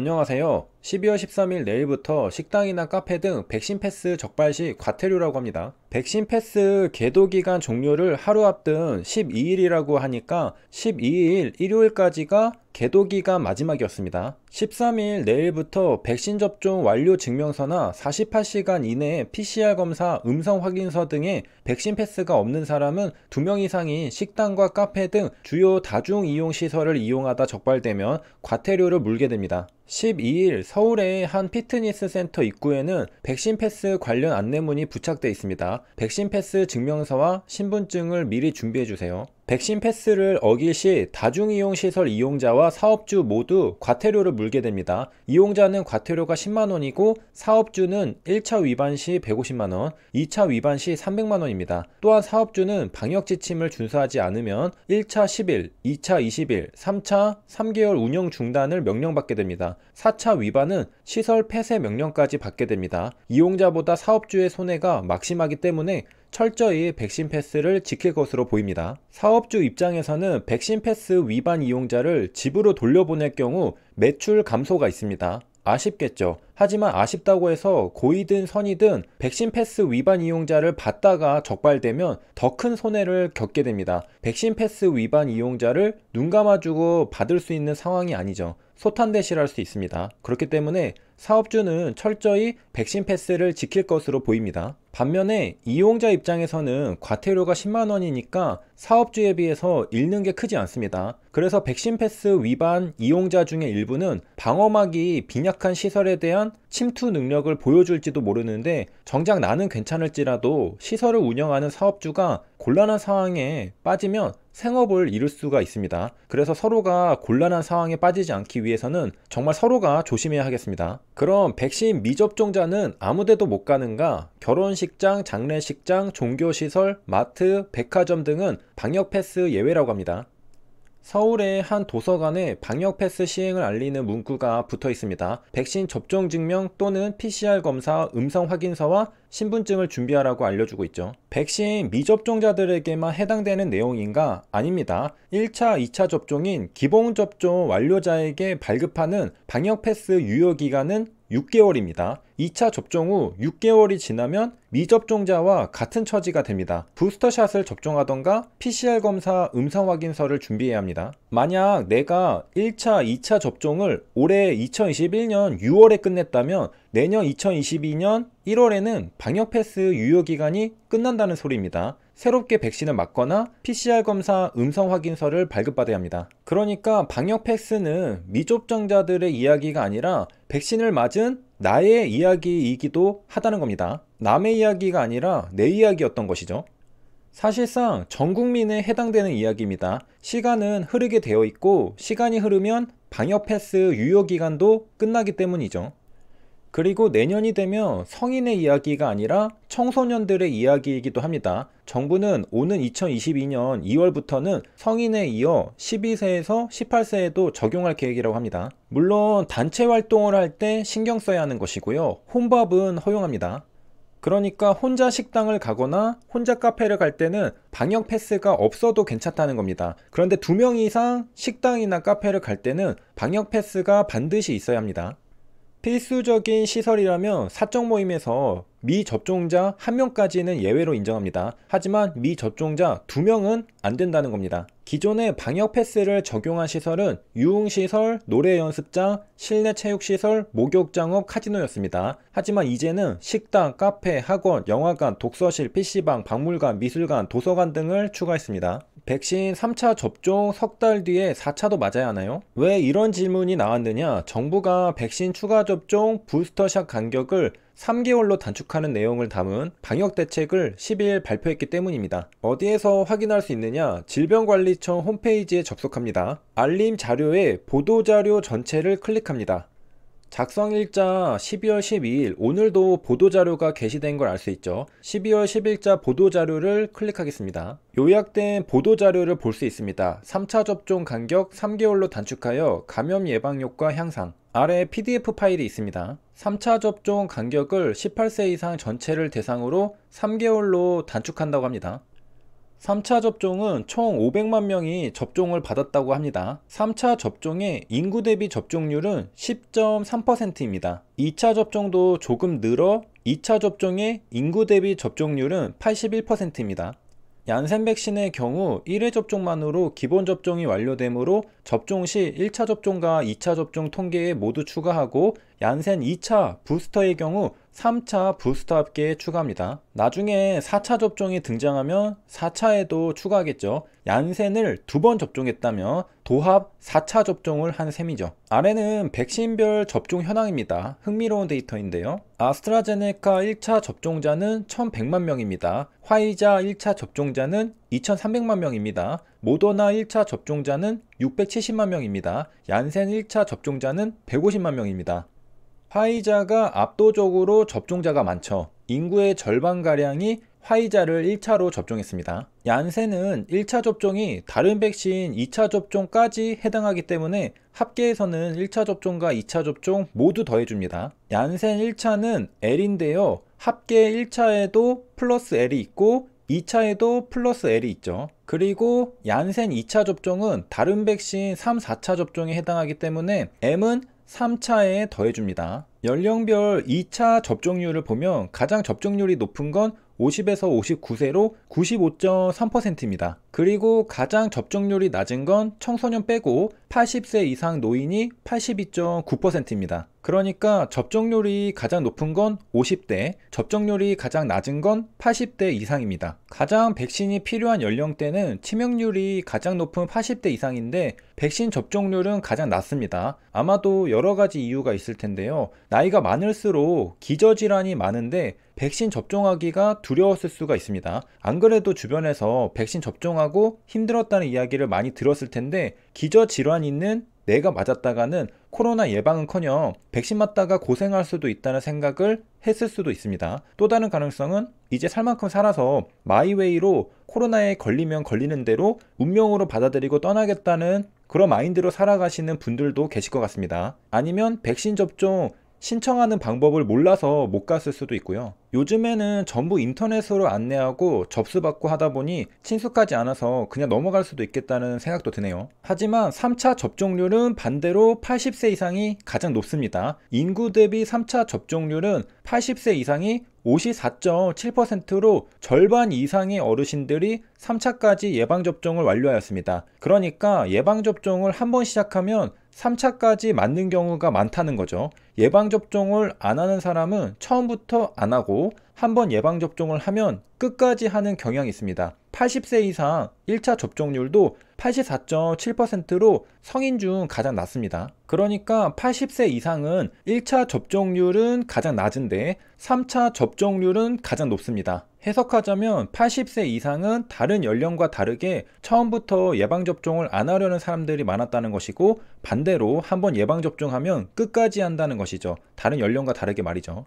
안녕하세요. 12월 13일 내일부터 식당이나 카페 등 백신 패스 적발 시 과태료라고 합니다. 백신 패스 계도 기간 종료를 하루 앞둔 12일이라고 하니까 12일 일요일까지가 계도 기간 마지막이었습니다. 13일 내일부터 백신 접종 완료 증명서나 48시간 이내에 PCR 검사 음성 확인서 등의 백신 패스가 없는 사람은 2명 이상이 식당과 카페 등 주요 다중 이용 시설을 이용하다 적발되면 과태료를 물게 됩니다. 12일 서울의 한 피트니스 센터 입구에는 백신 패스 관련 안내문이 부착돼 있습니다. 백신 패스 증명서와 신분증을 미리 준비해 주세요. 백신 패스를 어길 시 다중이용시설 이용자와 사업주 모두 과태료를 물게 됩니다. 이용자는 과태료가 10만원이고 사업주는 1차 위반 시 150만원, 2차 위반 시 300만원입니다. 또한 사업주는 방역지침을 준수하지 않으면 1차 10일, 2차 20일, 3차 3개월 운영 중단을 명령받게 됩니다. 4차 위반은 시설 폐쇄 명령까지 받게 됩니다. 이용자보다 사업주의 손해가 막심하기 때문에 철저히 백신 패스를 지킬 것으로 보입니다. 사업주 입장에서는 백신 패스 위반 이용자를 집으로 돌려보낼 경우 매출 감소가 있습니다. 아쉽겠죠. 하지만 아쉽다고 해서 고이든선이든 백신 패스 위반 이용자를 받다가 적발되면 더 큰 손해를 겪게 됩니다. 백신 패스 위반 이용자를 눈 감아주고 받을 수 있는 상황이 아니죠. 소탄대실할 수 있습니다. 그렇기 때문에 사업주는 철저히 백신 패스를 지킬 것으로 보입니다. 반면에 이용자 입장에서는 과태료가 10만원이니까 사업주에 비해서 잃는 게 크지 않습니다. 그래서 백신 패스 위반 이용자 중에 일부는 방어막이 빈약한 시설에 대한 침투 능력을 보여줄지도 모르는데 정작 나는 괜찮을지라도 시설을 운영하는 사업주가 곤란한 상황에 빠지면 생업을 이룰 수가 있습니다. 그래서 서로가 곤란한 상황에 빠지지 않기 위해서는 정말 서로가 조심해야 하겠습니다. 그럼 백신 미접종자는 아무데도 못 가는가? 결혼식장, 장례식장, 종교시설, 마트, 백화점 등은 방역 패스 예외라고 합니다. 서울의 한 도서관에 방역 패스 시행을 알리는 문구가 붙어 있습니다. 백신 접종 증명 또는 PCR 검사 음성 확인서와 신분증을 준비하라고 알려주고 있죠. 백신 미접종자들에게만 해당되는 내용인가? 아닙니다. 1차, 2차 접종인 기본 접종 완료자에게 발급하는 방역 패스 유효 기간은 6개월입니다. 2차 접종 후 6개월이 지나면 미접종자와 같은 처지가 됩니다. 부스터샷을 접종하던가 PCR 검사 음성 확인서를 준비해야 합니다. 만약 내가 1차, 2차 접종을 올해 2021년 6월에 끝냈다면 내년 2022년 1월에는 방역 패스 유효 기간이 끝난다는 소리입니다. 새롭게 백신을 맞거나 PCR 검사 음성 확인서를 발급받아야 합니다. 그러니까 방역 패스는 미접종자들의 이야기가 아니라 백신을 맞은 나의 이야기이기도 하다는 겁니다. 남의 이야기가 아니라 내 이야기였던 것이죠. 사실상 전 국민에 해당되는 이야기입니다. 시간은 흐르게 되어 있고 시간이 흐르면 방역 패스 유효 기간도 끝나기 때문이죠. 그리고 내년이 되면 성인의 이야기가 아니라 청소년들의 이야기이기도 합니다. 정부는 오는 2022년 2월부터는 성인에 이어 12세에서 18세에도 적용할 계획이라고 합니다. 물론 단체 활동을 할 때 신경 써야 하는 것이고요. 혼밥은 허용합니다. 그러니까 혼자 식당을 가거나 혼자 카페를 갈 때는 방역 패스가 없어도 괜찮다는 겁니다. 그런데 두 명 이상 식당이나 카페를 갈 때는 방역 패스가 반드시 있어야 합니다. 필수적인 시설이라면 사적 모임에서 미접종자 1명까지는 예외로 인정합니다. 하지만 미접종자 2명은 안 된다는 겁니다. 기존의 방역 패스를 적용한 시설은 유흥시설, 노래연습장, 실내 체육시설, 목욕장업, 카지노였습니다. 하지만 이제는 식당, 카페, 학원, 영화관, 독서실, PC방, 박물관, 미술관, 도서관 등을 추가했습니다. 백신 3차 접종 석 달 뒤에 4차도 맞아야 하나요? 왜 이런 질문이 나왔느냐? 정부가 백신 추가 접종 부스터샷 간격을 3개월로 단축하는 내용을 담은 방역 대책을 1 0일 발표했기 때문입니다. 어디에서 확인할 수 있느냐? 질병관리 서울시청 홈페이지에 접속합니다. 알림 자료에 보도자료 전체를 클릭합니다. 작성일자 12월 12일 오늘도 보도자료가 게시된 걸 알 수 있죠 12월 10일자 보도자료를 클릭하겠습니다 요약된 보도자료를 볼 수 있습니다 3차 접종 간격 3개월로 단축하여 감염 예방 효과 향상 아래 PDF 파일이 있습니다 3차 접종 간격을 18세 이상 전체를 대상으로 3개월로 단축한다고 합니다 3차 접종은 총 500만 명이 접종을 받았다고 합니다. 3차 접종의 인구 대비 접종률은 10.3%입니다. 2차 접종도 조금 늘어 2차 접종의 인구 대비 접종률은 81%입니다. 얀센 백신의 경우 1회 접종만으로 기본 접종이 완료되므로 접종 시 1차 접종과 2차 접종 통계에 모두 추가하고 얀센 2차 부스터의 경우 3차 부스터 합계 추가합니다. 나중에 4차 접종이 등장하면 4차에도 추가하겠죠. 얀센을 두 번 접종했다면 도합 4차 접종을 한 셈이죠. 아래는 백신별 접종 현황입니다. 흥미로운 데이터인데요. 아스트라제네카 1차 접종자는 1100만 명입니다. 화이자 1차 접종자는 2300만 명입니다. 모더나 1차 접종자는 670만 명입니다. 얀센 1차 접종자는 150만 명입니다. 화이자가 압도적으로 접종자가 많죠. 인구의 절반가량이 화이자를 1차로 접종했습니다. 얀센은 1차 접종이 다른 백신 2차 접종까지 해당하기 때문에 합계에서는 1차 접종과 2차 접종 모두 더해줍니다. 얀센 1차는 L인데요. 합계 1차에도 플러스 L이 있고 2차에도 플러스 L이 있죠. 그리고 얀센 2차 접종은 다른 백신 3, 4차 접종에 해당하기 때문에 M은 3차에 더해줍니다. 연령별 2차 접종률을 보면 가장 접종률이 높은 건 50에서 59세로 95.3%입니다. 그리고 가장 접종률이 낮은 건 청소년 빼고 80세 이상 노인이 82.9%입니다. 그러니까 접종률이 가장 높은 건 50대, 접종률이 가장 낮은 건 80대 이상입니다. 가장 백신이 필요한 연령대는 치명률이 가장 높은 80대 이상인데 백신 접종률은 가장 낮습니다. 아마도 여러 가지 이유가 있을 텐데요. 나이가 많을수록 기저질환이 많은데 백신 접종하기가 두려웠을 수가 있습니다. 안 그래도 주변에서 백신 접종하고 힘들었다는 이야기를 많이 들었을 텐데 기저질환 있는 내가 맞았다가는 코로나 예방은커녕 백신 맞다가 고생할 수도 있다는 생각을 했을 수도 있습니다. 또 다른 가능성은 이제 살 만큼 살아서 마이웨이로 코로나에 걸리면 걸리는 대로 운명으로 받아들이고 떠나겠다는 그런 마인드로 살아가시는 분들도 계실 것 같습니다. 아니면 백신 접종 신청하는 방법을 몰라서 못 갔을 수도 있고요. 요즘에는 전부 인터넷으로 안내하고 접수받고 하다 보니 친숙하지 않아서 그냥 넘어갈 수도 있겠다는 생각도 드네요. 하지만 3차 접종률은 반대로 80세 이상이 가장 높습니다. 인구 대비 3차 접종률은 80세 이상이 54.7%로 절반 이상의 어르신들이 3차까지 예방접종을 완료하였습니다. 그러니까 예방접종을 한 번 시작하면 3차까지 맞는 경우가 많다는 거죠. 예방접종을 안 하는 사람은 처음부터 안 하고 한번 예방접종을 하면 끝까지 하는 경향이 있습니다. 80세 이상 1차 접종률도 84.7%로 성인 중 가장 낮습니다. 그러니까 80세 이상은 1차 접종률은 가장 낮은데 3차 접종률은 가장 높습니다. 해석하자면 80세 이상은 다른 연령과 다르게 처음부터 예방접종을 안 하려는 사람들이 많았다는 것이고 반대로 한 번 예방접종하면 끝까지 한다는 것이죠. 다른 연령과 다르게 말이죠.